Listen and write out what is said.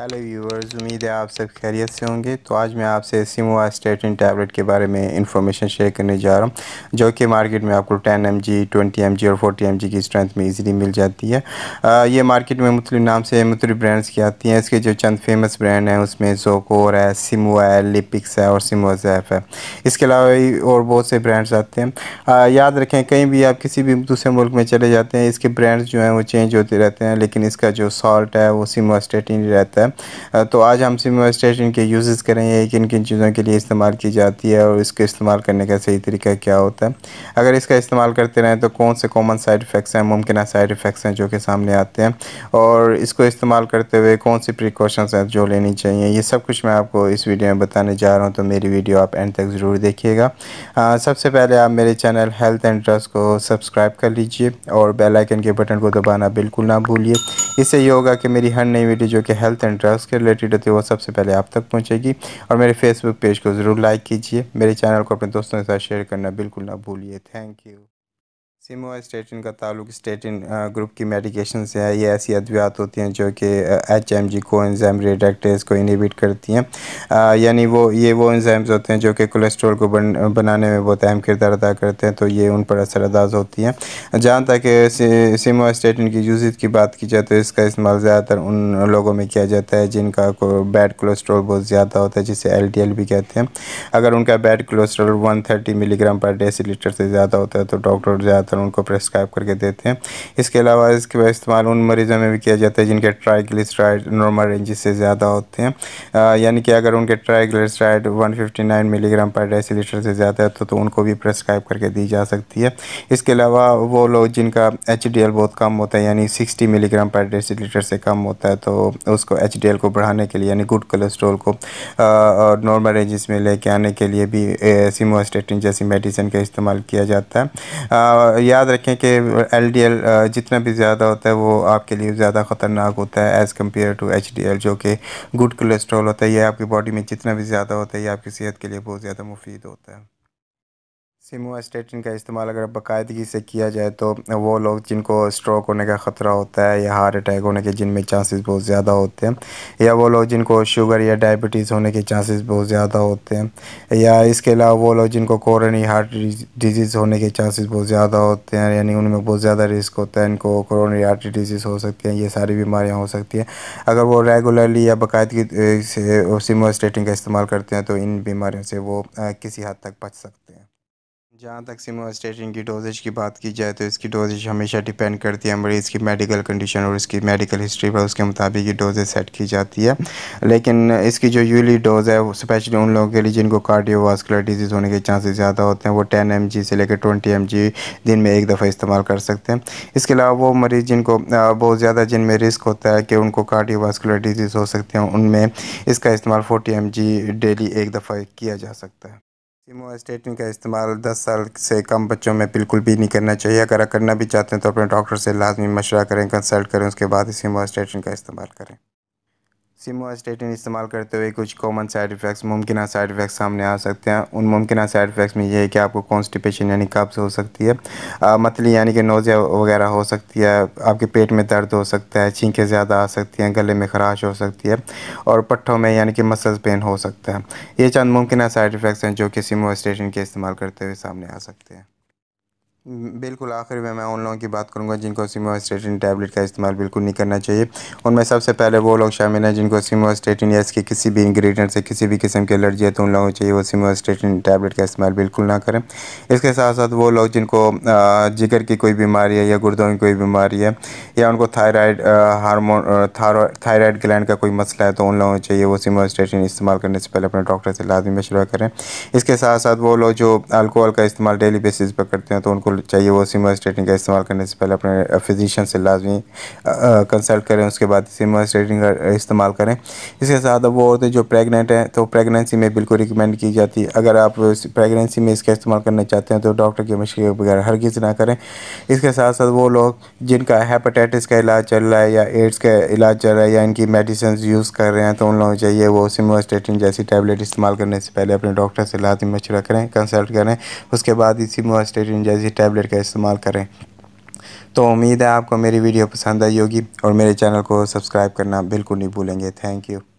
hello viewers उम्मीद है आप सब खैरियत से होंगे तो आज मैं आपसे सिमोआ स्टेटिन टैबलेट के बारे में इंफॉर्मेशन शेयर करने जा रहा हूँ जो कि मार्केट में आपको 10 M G twenty M G और 40 एम जी की स्ट्रेंथ में इजीली मिल जाती है आ, ये मार्केट में मुख्तु नाम से मुख्तलि ब्रांड्स की आती हैं इसके जो चंद फेमस ब्रांड हैं उसमें जोकोर है सिमोआ है लिपिक्स है और सिमोजैफ है इसके अलावा और बहुत से ब्रांड्स आते हैं आ, याद रखें कहीं भी आप किसी भी दूसरे मुल्क में चले जाते हैं इसके ब्रांड्स जो हैं वो चेंज होते रहते हैं लेकिन इसका जो सॉल्ट है वो स्टेटिन रहता है है तो आज हम सिम स्टेट इनके यूज़ करेंगे किन किन चीज़ों के लिए इस्तेमाल की जाती है और इसके इस्तेमाल करने का सही तरीका क्या होता है अगर इसका इस्तेमाल करते रहें तो कौन से कॉमन साइड इफ़ेक्ट्स हैं मुमकिन साइड इफ़ेक्ट्स हैं जो कि सामने आते हैं और इसको इस्तेमाल करते हुए कौन सी प्रिकॉशंस हैं जो लेनी चाहिए ये सब कुछ मैं आपको इस वीडियो में बताने जा रहा हूँ तो मेरी वीडियो आप एंड तक ज़रूर देखिएगा सबसे पहले आप मेरे चैनल हेल्थ एंड ट्रस्ट को सब्सक्राइब कर लीजिए और बेल आइकन के बटन को दबाना बिल्कुल ना भूलिए इससे ये होगा कि मेरी हर नई वीडियो जो कि हेल्थ एंड एंड ड्रग्स के रिलेटेड होती है वो सबसे पहले आप तक पहुँचेगी और मेरे फेसबुक पेज को ज़रूर लाइक कीजिए मेरे चैनल को अपने दोस्तों के साथ शेयर करना बिल्कुल ना भूलिए थैंक यू सिमो स्टेटिन का ताल्लुक स्टेटिन ग्रुप की मेडिकेशन से है ये ऐसी अद्वियात होती हैं जो कि एच एम जी को एंजाइम रिडेक्टेज को इनिबिट करती हैं यानी वो ये वो एंजाइम्स होते हैं जो कि कोलेस्ट्रॉल को बन, बनाने में बहुत अहम किरदार अदा करते हैं तो ये उन पर असरअंदाज होती हैं जहाँ तक सि, सिमो स्टेटिन की यूज की बात की जाए तो इसका इस्तेमाल ज़्यादातर उन लोगों में किया जाता है जिनका बैड कोलेस्ट्रॉल बहुत ज़्यादा होता है जिसे एल डी एल भी कहते हैं अगर उनका bad cholesterol one thirty milligram per decilitre से ज़्यादा होता है तो डॉक्टर ज़्यादा ज़्यादातर उनको प्रेस्क्राइब करके देते हैं इसके अलावा इसके इस्तेमाल उन मरीज़ों में भी किया जाता है जिनके ट्राइग्लिसराइड नॉर्मल रेंज से ज़्यादा होते हैं यानी कि अगर उनके triglyceride one milligram per decilitre से ज़्यादा है तो, तो उनको भी प्रेस्क्राइब करके दी जा सकती है इसके अलावा वो लोग जिनका एच बहुत कम होता है यानी सिक्सटी मिलीग्राम पर डेसीलीटर से कम होता है तो उसको एच को बढ़ाने के लिए यानी गुड कोलेस्ट्रोल को नॉर्मल रेंजेस में लेके आने के लिए भी सीमोस्टेटिन जैसी मेडिसिन का इस्तेमाल किया जाता है याद रखें कि एलडीएल जितना भी ज़्यादा होता है वो आपके लिए ज़्यादा ख़तरनाक होता है एज़ कम्पेयर टू एचडीएल जो कि गुड कोलेस्ट्रॉल होता है ये आपकी बॉडी में जितना भी ज़्यादा होता है ये आपकी सेहत के लिए बहुत ज़्यादा मुफीद होता है सिमो स्टेटिन का इस्तेमाल अगर बाकायदगी से किया जाए तो वो लोग जिनको स्ट्रोक होने का ख़तरा होता है या हार्ट अटैक होने के जिनमें चांसेस बहुत ज़्यादा होते हैं या वो लोग जिनको शुगर या डायबिटीज़ होने के चांसेस बहुत ज़्यादा होते हैं या इसके अलावा वो लोग जिनको कोरोनी हार्ट डिजीज़ होने के चांसेस बहुत ज़्यादा होते हैं यानी उनमें बहुत ज़्यादा रिस्क होता है इनको कोरोनी हार्ट डिजीज़ हो सकती है ये सारी बीमारियाँ हो सकती हैं अगर वो रेगुलरली या बाकायदगी से सिमो स्टेटिन का इस्तेमाल करते हैं तो इन बीमारियों से वो किसी हद तक बच सकते हैं जहाँ तक सिमोस्टेटिन की डोजेज की बात की जाए तो इसकी डोजेज हमेशा डिपेंड करती है मरीज़ की मेडिकल कंडीशन और इसकी मेडिकल हिस्ट्री पर उसके मुताबिक ये डोजेज सेट की जाती है लेकिन इसकी जो यूली डोज है स्पेशली उन लोगों के लिए जिनको कार्डियोवास्कुलर डिजीज़ होने के चांसेस ज़्यादा होते हैं वो टेन एम से लेकर ट्वेंटी एम दिन में एक दफ़ा इस्तेमाल कर सकते हैं इसके अलावा वो मरीज़ जिनको बहुत ज़्यादा जिनमें रिस्क होता है कि उनको कार्डियोवास्कुलर डिजीज़ हो सकते हैं उनमें इसका इस्तेमाल फोर्टी एम डेली एक दफ़ा किया जा सकता है सीमो स्टेटिन का इस्तेमाल 10 साल से कम बच्चों में बिल्कुल भी नहीं करना चाहिए अगर करना भी चाहते हैं तो अपने डॉक्टर से लाजमी मशवरा करें कंसल्ट करें उसके बाद ही सीमो स्टेटिन का इस्तेमाल करें सिमो स्टेटिन इस्तेमाल करते हुए कुछ कॉमन साइड इफ़ेक्ट्स मुमकिन साइड इफ़ेक्ट्स सामने आ सकते हैं उन मुमकिन साइड इफ़ेक्ट्स में यह है कि आपको कॉन्स्टिपेशन यानी कब्ज़ हो सकती है मतली यानी कि नोज़िया वगैरह हो सकती है आपके पेट में दर्द हो सकता है छींकें ज़्यादा आ सकती हैं गले में खराश हो सकती है और पट्ठों में यानी कि मसल्स पेन हो सकता है ये चंद मुमकिन साइड इफ़ेक्ट्स हैं जो कि सिमो स्टेटिन के इस्तेमाल करते हुए सामने आ सकते हैं बिल्कुल आखिर में मैं उन लोगों की बात करूंगा जिनको सिमोस्टेटिन टैबलेट का इस्तेमाल बिल्कुल नहीं करना चाहिए उनमें सबसे पहले वो लोग शामिल हैं जिनको सिमोस्टेटिन या इसके किसी भी इंग्रेडिएंट से किसी भी किस्म की एलर्जी है तो उन लोगों को चाहिए वो सिमोस्टेटिन टैबलेट का इस्तेमाल बिल्कुल ना करें इसके साथ साथ वो लोग जिनको जिगर की कोई बीमारी है या गुर्दों की कोई बीमारी है या उनको थायराइड हारमोन थायराइड ग्लैंड का कोई मसला है तो उन लोगों को चाहिए वो सिमोस्टेटिन इस्तेमाल करने से पहले अपने डॉक्टर से लाजमी मशवरा करें इसके साथ साथ वो लोग जो अल्कोहल का इस्तेमाल डेली बेसिस पर करते हैं तो उनको चाहिए वो सीमोस्टेटिन का इस्तेमाल करने से पहले अपने फिजिशियन से लाजमी कंसल्ट करें उसके बाद सिमोस्टेटिन का इस्तेमाल करें इसके साथ वो औरतें जो प्रेगनेंट हैं तो प्रेगनेंसी में बिल्कुल रिकमेंड की जाती है अगर आप प्रेगनेंसी में इसका इस्तेमाल करना चाहते हैं तो डॉक्टर की वगैरह हर हरगिज़ ना करें इसके साथ साथ वो लोग जिनका हेपेटाइटिस का इलाज चल रहा है या एड्स का इलाज चल रहा है या इनकी मेडिसिन यूज़ कर रहे हैं तो उन लोगों को चाहिए वो सिमोस्टेटिन जैसी टैबलेट इस्तेमाल करने से पहले अपने डॉक्टर से लाजमी मशरा करें कंसल्ट करें उसके बाद इसी मोस्टेटिन जैसी टैबलेट का इस्तेमाल करें तो उम्मीद है आपको मेरी वीडियो पसंद आई होगी और मेरे चैनल को सब्सक्राइब करना बिल्कुल नहीं भूलेंगे थैंक यू